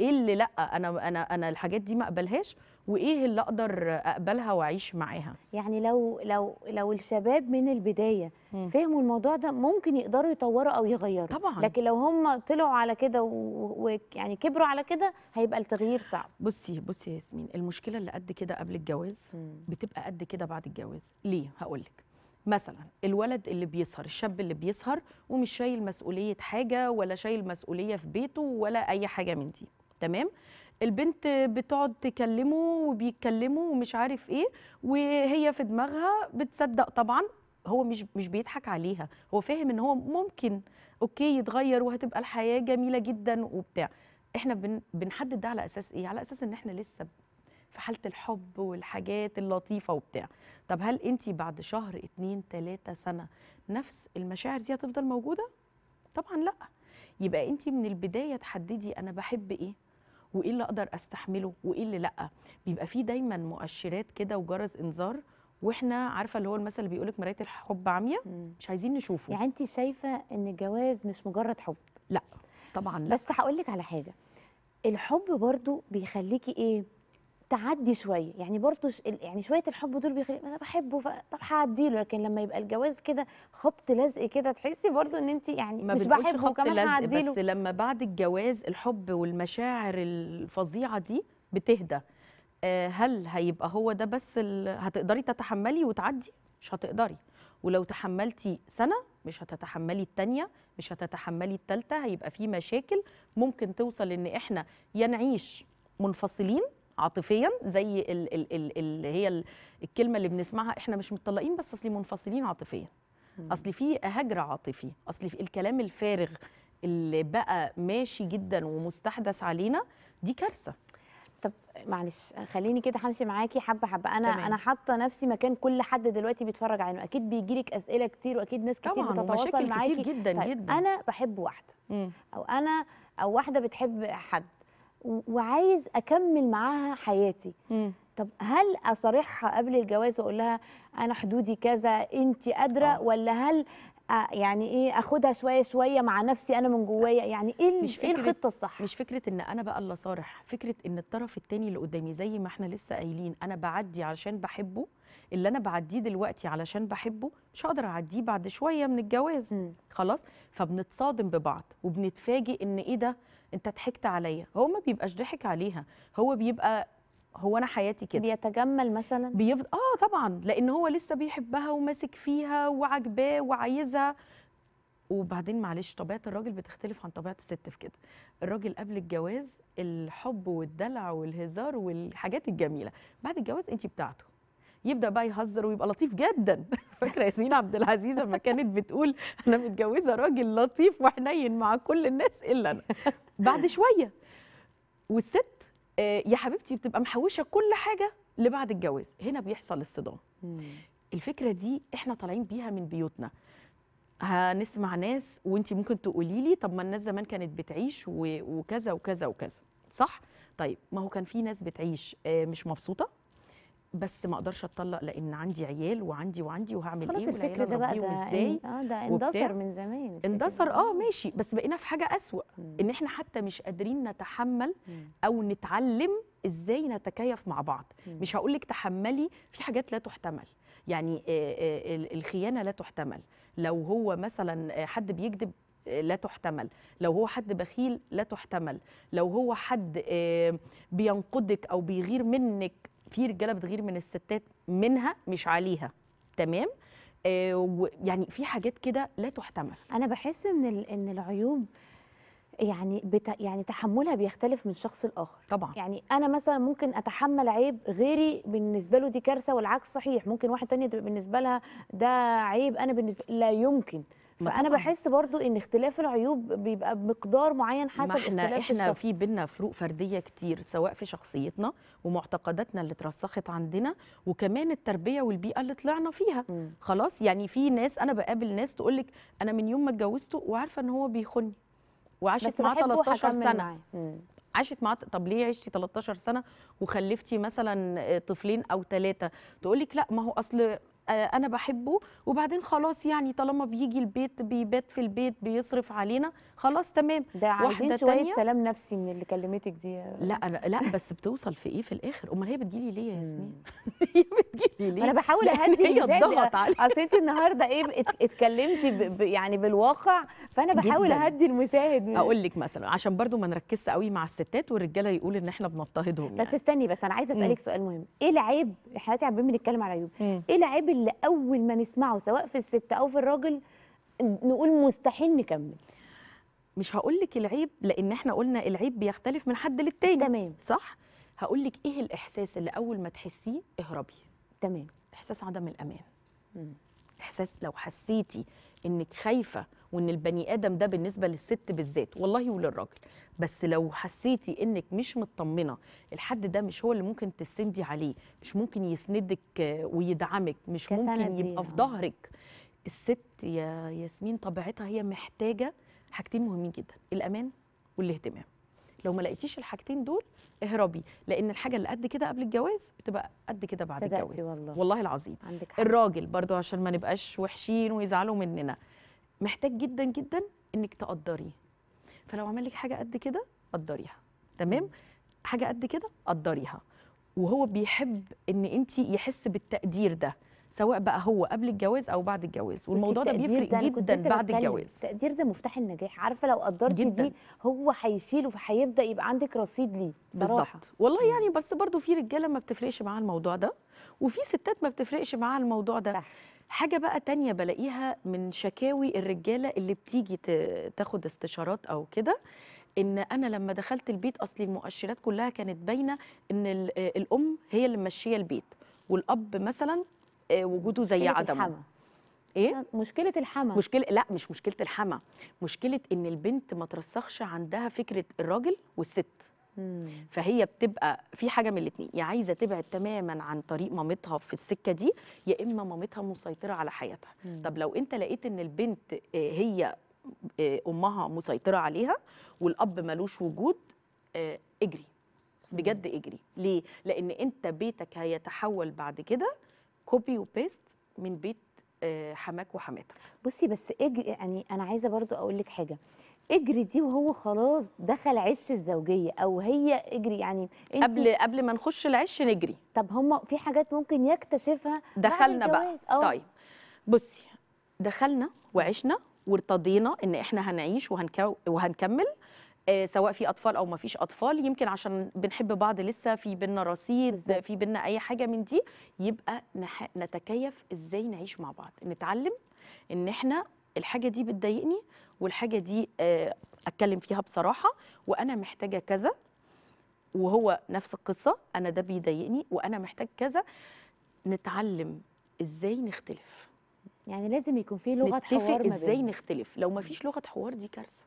Speaker 3: ايه اللي لا انا انا انا الحاجات دي ما اقبلهاش وايه اللي اقدر اقبلها واعيش معاها
Speaker 1: يعني لو لو لو الشباب من البدايه م. فهموا الموضوع ده ممكن يقدروا يطوروا او يغيروا طبعا لكن لو هم طلعوا على كده ويعني
Speaker 3: و... يعني كبروا على كده هيبقى التغيير صعب بصي بصي يا ياسمين المشكله اللي قد كده قبل الجواز م. بتبقى قد كده بعد الجواز ليه هقول لك مثلا الولد اللي بيسهر الشاب اللي بيسهر ومش شايل مسؤوليه حاجه ولا شايل مسؤوليه في بيته ولا اي حاجه من دي تمام البنت بتقعد تكلمه وبيتكلموا ومش عارف ايه وهي في دماغها بتصدق طبعا هو مش مش بيضحك عليها هو فاهم ان هو ممكن اوكي يتغير وهتبقى الحياه جميله جدا وبتاع احنا بن بنحدد ده على اساس ايه على اساس ان احنا لسه في حاله الحب والحاجات اللطيفه وبتاع طب هل انت بعد شهر اتنين تلاته سنه نفس المشاعر دي هتفضل موجوده طبعا لا يبقى انت من البدايه تحددي انا بحب ايه وايه اللي اقدر استحمله وايه اللي لا بيبقى فيه دايما مؤشرات كده وجرس انذار واحنا عارفه اللي هو المثل اللي بيقولك مرايه الحب عاميه مش عايزين نشوفه يعني انت شايفه ان
Speaker 1: الجواز مش مجرد حب لا
Speaker 3: طبعا لا بس هقول
Speaker 1: لك على حاجه الحب برضو بيخليكي ايه تعدي شويه يعني برضه يعني شويه الحب دول بيخلي انا بحبه طب هعدي له لكن لما يبقى الجواز كده خبط لزق كده تحسي برضه ان انت يعني ما مش بحبه كمان هعدي له بس
Speaker 3: لما بعد الجواز الحب والمشاعر الفظيعه دي بتهدى آه هل هيبقى هو ده بس ال... هتقدري تتحملي وتعدي مش هتقدري ولو تحملتي سنه مش هتتحملي الثانيه مش هتتحملي الثالثه هيبقى في مشاكل ممكن توصل ان احنا يا نعيش منفصلين عاطفيا زي ال ال ال اللي هي الكلمه اللي بنسمعها احنا مش متطلقين بس اصلي منفصلين عاطفيا اصل في هجر عاطفي اصل في الكلام الفارغ اللي بقى ماشي جدا ومستحدث علينا دي كارثه طب معلش خليني كده همشي معاكي
Speaker 1: حبه حبه انا تمام. انا حاطه نفسي مكان كل حد دلوقتي بيتفرج عنه اكيد بيجي لك اسئله كتير واكيد ناس كتير بتتواصل معاكي كتير جدا طيب جدا انا بحب واحده او انا او واحده بتحب حد وعايز اكمل معاها حياتي مم. طب هل اصارحها قبل الجواز واقول لها انا حدودي كذا انت قادره آه. ولا هل
Speaker 3: يعني ايه اخدها شويه شويه مع نفسي انا من جوايا يعني ايه مش ايه الخطه الصح مش فكره ان انا بقى اللي صارح فكره ان الطرف الثاني اللي قدامي زي ما احنا لسه قايلين انا بعدي علشان بحبه اللي انا بعديه دلوقتي علشان بحبه مش هقدر اعديه بعد شويه من الجواز م. خلاص فبنتصادم ببعض وبنتفاجئ ان ايه ده انت ضحكت عليا هو ما بيبقاش ضحك عليها هو بيبقى هو انا حياتي كده بيتجمل مثلا بيفضل اه طبعا لان هو لسه بيحبها وماسك فيها وعجباه وعايزها وبعدين معلش طبيعه الراجل بتختلف عن طبيعه الست في كده الراجل قبل الجواز الحب والدلع والهزار والحاجات الجميله بعد الجواز انت بتاعته يبدا بقى يهزر ويبقى لطيف جدا *laughs* فاكره ياسمين عبد العزيز لما كانت بتقول انا متجوزه راجل لطيف وحنين مع كل الناس الا انا بعد شويه والست آه، يا حبيبتي بتبقى محوشه كل حاجه لبعد الجواز هنا بيحصل الصدام الفكره دي احنا طالعين بيها من بيوتنا هنسمع ناس وانت ممكن تقولي لي طب ما الناس زمان كانت بتعيش وكذا وكذا وكذا صح طيب ما هو كان في ناس بتعيش آه، مش مبسوطه بس ما اقدرش اتطلق لان عندي عيال وعندي وعندي وهعمل خلاص ايه خلاص الفكر ده بقى ده اه ده اندثر من زمان اندثر اه ماشي بس بقينا في حاجه اسوا ان احنا حتى مش قادرين نتحمل او نتعلم ازاي نتكيف مع بعض مش هقول لك تحملي في حاجات لا تحتمل يعني آه، آه، الخيانه لا تحتمل لو هو مثلا آه، حد بيكذب لا تحتمل لو هو حد بخيل لا تحتمل لو هو حد بينقدك او بيغير منك في رجاله بتغير من الستات منها مش عليها تمام آه، يعني في حاجات كده لا تحتمل انا بحس ان ان العيوب يعني
Speaker 1: بت... يعني تحملها بيختلف من شخص لاخر طبعا يعني انا مثلا ممكن اتحمل عيب غيري بالنسبه له دي كارثه والعكس صحيح ممكن واحد تانية تبقى بالنسبه لها ده عيب انا بالنسبه لا يمكن
Speaker 3: فانا بحس
Speaker 1: برضو ان اختلاف العيوب بيبقى بمقدار معين حسب ما احنا اختلاف احنا الشخص. في
Speaker 3: بينا فروق فرديه كتير سواء في شخصيتنا ومعتقداتنا اللي اترسخت عندنا وكمان التربيه والبيئه اللي طلعنا فيها م. خلاص يعني في ناس انا بقابل ناس تقول لك انا من يوم ما اتجوزته وعارفه ان هو بيخوني وعاشت معاه 13 سنه عاشت معاه طب ليه عشتي 13 سنه وخلفتي مثلا آه، طفلين او ثلاثه تقول لك لا ما هو اصل آه، انا بحبه وبعدين خلاص يعني طالما بيجي البيت بيبات في البيت بيصرف علينا خلاص تمام ده عايزين شويه تانية. سلام نفسي من اللي كلمتك دي لا أنا لا بس بتوصل في ايه في الاخر امال هي بتجيلي ليه يا ياسمين *laughs* هي بتجيلي ليه انا بحاول اهدي هي الضغط
Speaker 1: اصل انت النهارده ايه اتكلمتي
Speaker 3: ب... يعني بالواقع فانا بحاول اهدي المشاهد اقول لك مثلا عشان برضو ما نركزش قوي مع الستات والرجاله يقول ان احنا بنضطهدهم بس يعني. استني بس انا عايزه اسالك سؤال مهم ايه العيب
Speaker 1: احنا دلوقتي بنتكلم على عيوب ايه العيب اللي اول ما نسمعه سواء في الست او في الراجل
Speaker 3: نقول مستحيل نكمل مش هقول لك العيب لان احنا قلنا العيب بيختلف من حد للتاني تمام صح هقول لك ايه الاحساس اللي اول ما تحسيه اهربي تمام احساس عدم الامان مم. احساس لو حسيتي انك خايفه وان البني ادم ده بالنسبه للست بالذات والله وللراجل بس لو حسيتي انك مش مطمنه الحد ده مش هو اللي ممكن تسندي عليه مش ممكن يسندك ويدعمك مش ممكن إيه؟ يبقى في آه. ظهرك الست يا ياسمين طبيعتها هي محتاجه حاجتين مهمين جدا الامان والاهتمام لو ما لقيتيش الحاجتين دول اهربي لان الحاجه اللي قد كده قبل الجواز بتبقى قد كده بعد الجواز والله. والله العظيم عندك حق. الراجل برضو عشان ما نبقاش وحشين ويزعلوا مننا محتاج جدا جدا انك تقدري فلو عمل لك حاجه قد كده قدريها تمام حاجه قد كده قدريها وهو بيحب ان انت يحس بالتقدير ده سواء بقى هو قبل الجواز او بعد الجواز والموضوع ده بيفرق ده جدا بعد الجواز
Speaker 1: التقدير ده مفتاح النجاح عارفه لو قدرتي دي هو هيشيله
Speaker 3: فهيبدا يبقى عندك رصيد ليه بالظبط والله يعني بس برضو في رجاله ما بتفرقش معاها الموضوع ده وفي ستات ما بتفرقش معاها الموضوع ده صح. حاجة بقى تانية بلاقيها من شكاوي الرجالة اللي بتيجي تاخد استشارات أو كده ان انا لما دخلت البيت اصلي المؤشرات كلها كانت باينه ان الام هي اللي ماشيه البيت والاب مثلا آه، وجوده زي عدمه الحمى. ايه مشكله الحمى مشكله لا مش مشكله الحمى مشكله ان البنت ما ترسخش عندها فكره الراجل والست فهي بتبقى في حاجه من الاثنين يا عايزه تبعد تماما عن طريق مامتها في السكه دي يا اما مامتها مسيطره على حياتها مم. طب لو انت لقيت ان البنت آه، هي آه، امها مسيطره عليها والاب ملوش وجود آه، اجري بجد اجري ليه لان انت بيتك هيتحول بعد كده كوبي وبيست من بيت حماك وحماتك بصي
Speaker 1: بس اجري يعني انا عايزه برضو اقول لك حاجه اجري دي وهو خلاص دخل عش الزوجيه او هي اجري يعني انت قبل قبل ما نخش العش نجري طب هم في
Speaker 3: حاجات ممكن يكتشفها دخلنا بعد بقى آه. طيب بصي دخلنا وعشنا وارتضينا ان احنا هنعيش وهنكو وهنكمل آه سواء في اطفال او ما فيش اطفال يمكن عشان بنحب بعض لسه في بينا رصيد في بينا اي حاجه من دي يبقى نح... نتكيف ازاي نعيش مع بعض نتعلم ان احنا الحاجه دي بتضايقني والحاجه دي آه، اتكلم فيها بصراحه وانا محتاجه كذا وهو نفس القصه انا ده بيضايقني وانا محتاج كذا نتعلم ازاي نختلف يعني لازم يكون في لغه حوار ما ازاي نختلف لو ما فيش لغه حوار دي كارثه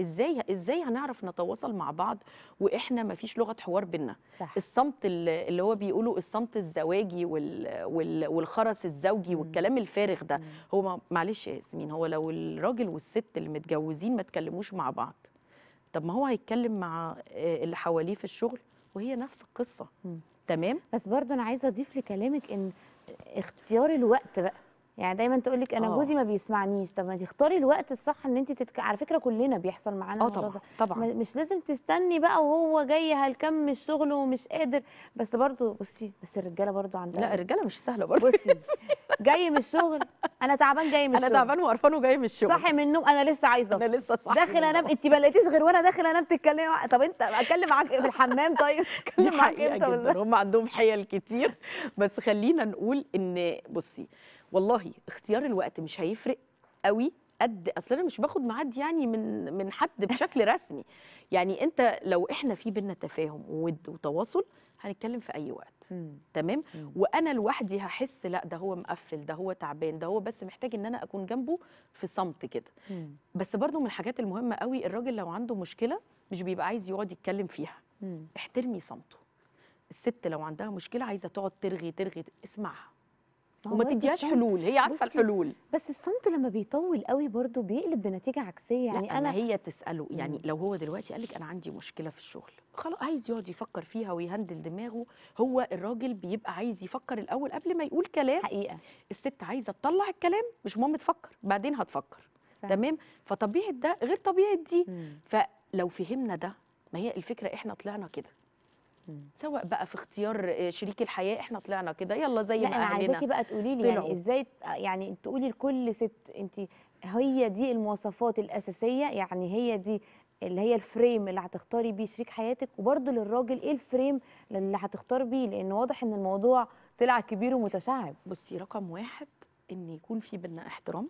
Speaker 3: ازاي ازاي هنعرف نتواصل مع بعض واحنا ما فيش لغه حوار بينا صح. الصمت اللي هو بيقولوا الصمت الزواجي وال وال والخرس الزوجي مم. والكلام الفارغ ده مم. هو معلش يا ياسمين هو لو الراجل والست اللي متجوزين ما تكلموش مع بعض طب ما هو هيتكلم مع آه، اللي حواليه في الشغل وهي نفس القصه مم. تمام بس برضه انا عايزه
Speaker 1: اضيف لكلامك ان اختيار الوقت بقى يعني دايما تقول لك انا آه. جوزي ما بيسمعنيش طب ما تختاري الوقت الصح ان انت تتك... على فكره كلنا بيحصل معانا آه، الموضوع ده طبعا مش لازم تستني بقى وهو جاي هلكان الشغل ومش قادر بس برضه بصي بس الرجاله برضه عندها لا الرجاله مش سهله برضه بصي *laughs* جاي من الشغل انا تعبان جاي من الشغل انا تعبان وقرفان وجاي من الشغل صاحي من النوم انا لسه عايزه انا لسه صاحي داخل انام انت ما لقيتيش غير وانا داخل انام تتكلمي
Speaker 3: طب انت اتكلم معاك في الحمام طيب *laughs* اتكلم معاك امتى هم عندهم حيل كتير بس خلينا نقول ان بصي والله اختيار الوقت مش هيفرق قوي قد اصل انا مش باخد معاد يعني من من حد بشكل *laughs* رسمي يعني انت لو احنا في بينا تفاهم وود وتواصل هنتكلم في اي وقت مم. تمام مم. وانا لوحدي هحس لا ده هو مقفل ده هو تعبان ده هو بس محتاج ان انا اكون جنبه في صمت كده بس برضو من الحاجات المهمه قوي الراجل لو عنده مشكله مش بيبقى عايز يقعد يتكلم فيها مم. احترمي صمته الست لو عندها مشكله عايزه تقعد ترغي ترغي اسمعها وما تديهاش حلول هي عارفه الحلول
Speaker 1: بس الصمت لما بيطول
Speaker 3: قوي برضو بيقلب بنتيجه عكسيه يعني انا هي تساله يعني لو هو دلوقتي قال لك انا عندي مشكله في الشغل خلاص عايز يقعد يفكر فيها ويهندل دماغه هو الراجل بيبقى عايز يفكر الاول قبل ما يقول كلام حقيقه الست عايزه تطلع الكلام مش مهم تفكر بعدين هتفكر صح. تمام فطبيعه ده غير طبيعه دي مم. فلو فهمنا ده ما هي الفكره احنا طلعنا كده سواء بقى في اختيار آه، شريك الحياه احنا طلعنا كده يلا زي ما اهلنا انا عايزاكي بقى تقولي لي يعني
Speaker 1: ازاي آه، يعني تقولي لكل ست انت هي دي المواصفات الاساسيه يعني هي دي اللي هي الفريم اللي هتختاري بيه شريك حياتك وبرده للراجل ايه الفريم اللي هتختار بيه لان واضح ان الموضوع
Speaker 3: طلع كبير ومتشعب بصي رقم واحد ان يكون في بينا احترام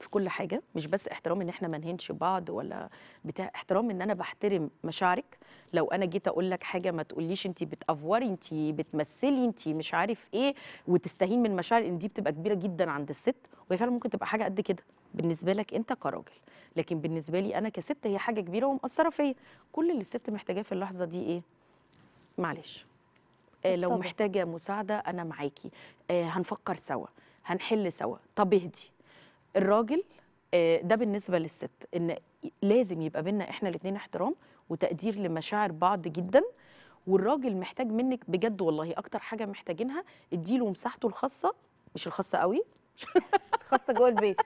Speaker 3: في كل حاجه مش بس احترام ان احنا ما نهنش بعض ولا بتاع احترام ان انا بحترم مشاعرك لو انا جيت اقول لك حاجه ما تقوليش انت بتافوري انت بتمثلي انت مش عارف ايه وتستهين من مشاعر ان دي بتبقى كبيره جدا عند الست وهي فعلا ممكن تبقى حاجه قد كده بالنسبه لك انت كراجل لكن بالنسبه لي انا كست هي حاجه كبيره ومأثره فيا كل اللي الست محتاجاه في اللحظه دي ايه معلش آه لو طبعا. محتاجه مساعده انا معاكي آه هنفكر سوا هنحل سوا طب اهدي الراجل آه، ده بالنسبه للست ان لازم يبقى بينا احنا الاثنين احترام وتقدير لمشاعر بعض جدا والراجل محتاج منك بجد والله اكتر حاجه محتاجينها اديله مساحته الخاصه مش الخاصه قوي *laughs* خاصه جوه البيت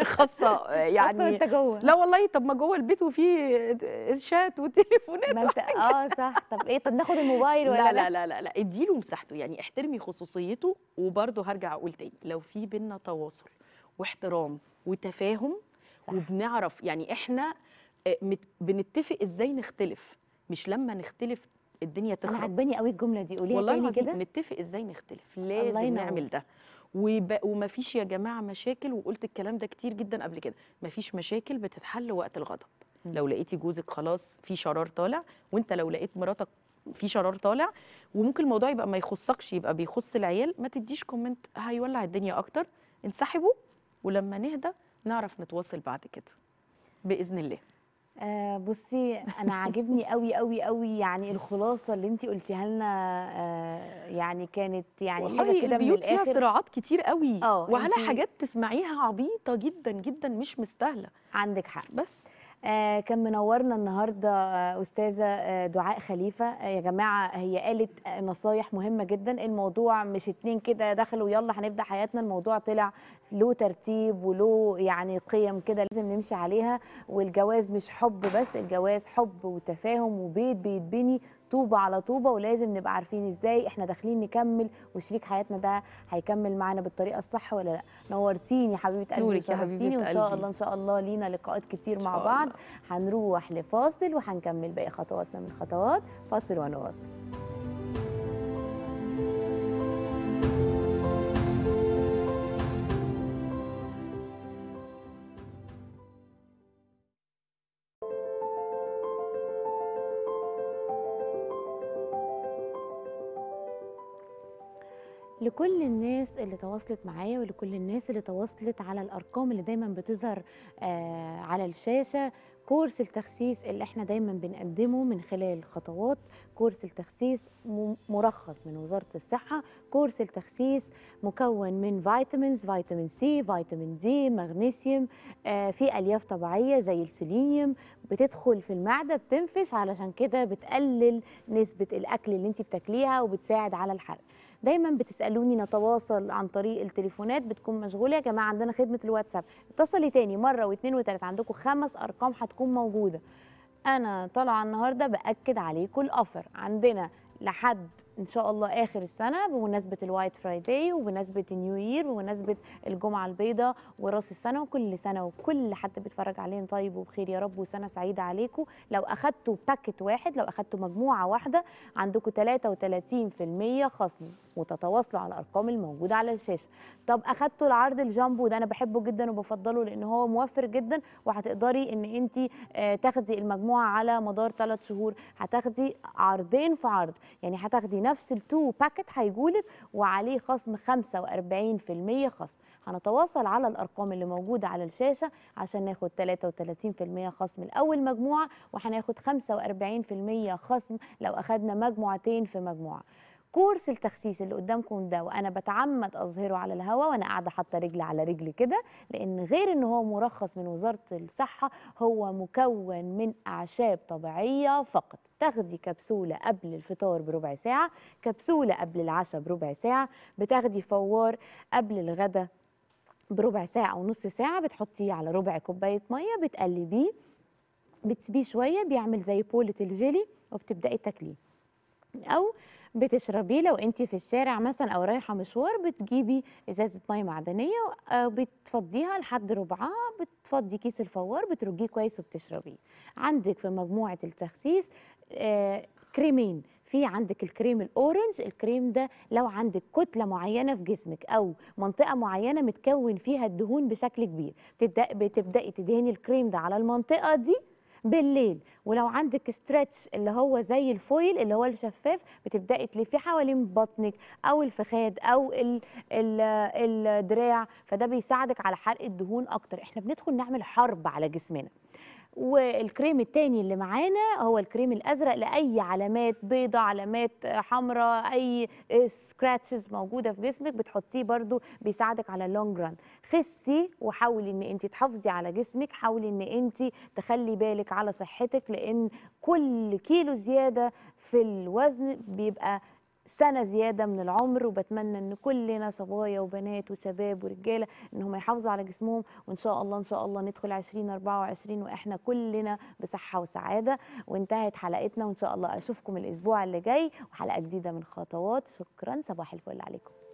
Speaker 3: آه، خاصه يعني انت جوه لا والله طب ما جوه البيت وفي شات وتليفونات ما انت اه صح طب ايه طب ناخد الموبايل ولا لا لا لا لا, لا. اديله مساحته يعني احترمي خصوصيته وبرده هرجع اقول تاني لو في بينا تواصل واحترام وتفاهم صح. وبنعرف يعني احنا آه، بنتفق ازاي نختلف مش لما نختلف الدنيا تخرب انا عجباني قوي الجمله دي قوليها والله كده نتفق ازاي نختلف لازم نعمل ده وب... ومفيش يا جماعه مشاكل وقلت الكلام ده كتير جدا قبل كده مفيش مشاكل بتتحل وقت الغضب م. لو لقيتي جوزك خلاص في شرار طالع وانت لو لقيت مراتك في شرار طالع وممكن الموضوع يبقى ما يخصكش يبقى بيخص العيال ما تديش كومنت هيولع الدنيا اكتر انسحبوا ولما نهدى نعرف نتواصل بعد كده باذن الله
Speaker 1: آه بصي انا عاجبني قوي قوي قوي يعني الخلاصه اللي انت قلتيها لنا آه يعني كانت يعني حاجه كده من الاخر فيها صراعات
Speaker 3: كتير قوي آه، وعلى حاجات
Speaker 1: تسمعيها عبيطه جدا جدا مش مستاهله عندك حق بس آه، كان منورنا النهارده آه، استاذه آه، دعاء خليفه يا جماعه هي قالت نصايح مهمه جدا الموضوع مش اتنين كده دخلوا يلا هنبدا حياتنا الموضوع طلع له ترتيب وله يعني قيم كده لازم نمشي عليها والجواز مش حب بس الجواز حب وتفاهم وبيت بيتبني طوبه على طوبه ولازم نبقى عارفين ازاي احنا داخلين نكمل وشريك حياتنا ده هيكمل معانا بالطريقه الصح ولا لا نورتيني حبيبه قلبي وشرفتيني وان شاء الله ان شاء الله لينا لقاءات كتير مع بعض هنروح لفاصل وهنكمل باقي خطواتنا من خطوات فاصل ونواصل لكل الناس اللي تواصلت معايا ولكل الناس اللي تواصلت على الارقام اللي دايما بتظهر آه، على الشاشه كورس التخسيس اللي احنا دايما بنقدمه من خلال خطوات كورس التخسيس مرخص من وزارة الصحة كورس التخسيس مكون من فيتامينز فيتامين سي فيتامين دي مغنيسيوم آه في ألياف طبيعية زي السيلينيوم بتدخل في المعدة بتنفش علشان كده بتقلل نسبة الأكل اللي انت بتاكليها وبتساعد على الحرق دايما بتسالوني نتواصل عن طريق التليفونات بتكون مشغوله يا جماعه عندنا خدمه الواتساب اتصلي تاني مره واثنين وثلاثه عندكم خمس ارقام هتكون موجوده انا طالعه النهارده باكد عليكم الاوفر عندنا لحد ان شاء الله اخر السنه بمناسبه الوايت فرايداي وبمناسبه النيو يير وبمناسبه الجمعه البيضاء وراس السنه وكل سنه وكل حد بيتفرج علينا طيب وبخير يا رب وسنه سعيده عليكم لو اخدتوا باكت واحد لو اخدتوا مجموعه واحده عندكم 33% خصم وتتواصلوا على الارقام الموجوده على الشاشه طب اخدتوا العرض الجامبو ده انا بحبه جدا وبفضله لان هو موفر جدا وهتقدري ان انت آه، تاخدي المجموعه على مدار 3 شهور هتاخدي عرضين في عرض يعني هتاخدي نفس التو باكت هيجولك وعليه خصم 45% خصم هنتواصل على الارقام اللي موجوده على الشاشه عشان ناخد 33% خصم لاول مجموعه وهناخد 45% خصم لو اخدنا مجموعتين في مجموعه كورس التخسيس اللي قدامكم ده وانا بتعمد اظهره على الهواء وانا قاعده حاطه رجل على رجل كده لان غير ان هو مرخص من وزاره الصحه هو مكون من اعشاب طبيعيه فقط بتاخدي كبسولة قبل الفطار بربع ساعة كبسولة قبل العشاء بربع ساعة بتاخدي فوار قبل الغدا بربع ساعة أو نص ساعة بتحطيه على ربع كوباية مية بتقلبيه بتسيبيه شوية بيعمل زي بولة الجيلي وبتبدأي تاكليه أو بتشربيه لو انت في الشارع مثلا او رايحه مشوار بتجيبي ازازه ميه معدنيه آه، بتفضيها لحد ربعها بتفضي كيس الفوار بترجيه كويس وبتشربيه عندك في مجموعه التخسيس آه، كريمين في عندك الكريم الاورنج الكريم ده لو عندك كتله معينه في جسمك او منطقه معينه متكون فيها الدهون بشكل كبير بتبداي تدهني الكريم ده على المنطقه دي بالليل ولو عندك ستريتش اللي هو زي الفويل اللي هو الشفاف بتبداي تلفيه حوالين بطنك او الفخاد او الدراع فده بيساعدك على حرق الدهون اكتر احنا بندخل نعمل حرب على جسمنا والكريم التاني اللي معانا هو الكريم الازرق لاي علامات بيضة علامات حمراء اي سكراتشز موجوده في جسمك بتحطيه برده بيساعدك على اللونج ران خسي وحاولي ان انت تحافظي على جسمك حاولي ان انت تخلي بالك على صحتك لان كل كيلو زياده في الوزن بيبقى سنه زياده من العمر وبتمنى ان كلنا صبايا وبنات وشباب ورجاله انهم يحافظوا على جسمهم وان شاء الله ان شاء الله ندخل 2024 واحنا كلنا بصحه وسعاده وانتهت حلقتنا وان شاء الله اشوفكم الاسبوع اللي جاي وحلقه جديده من خطوات شكرا صباح الفل عليكم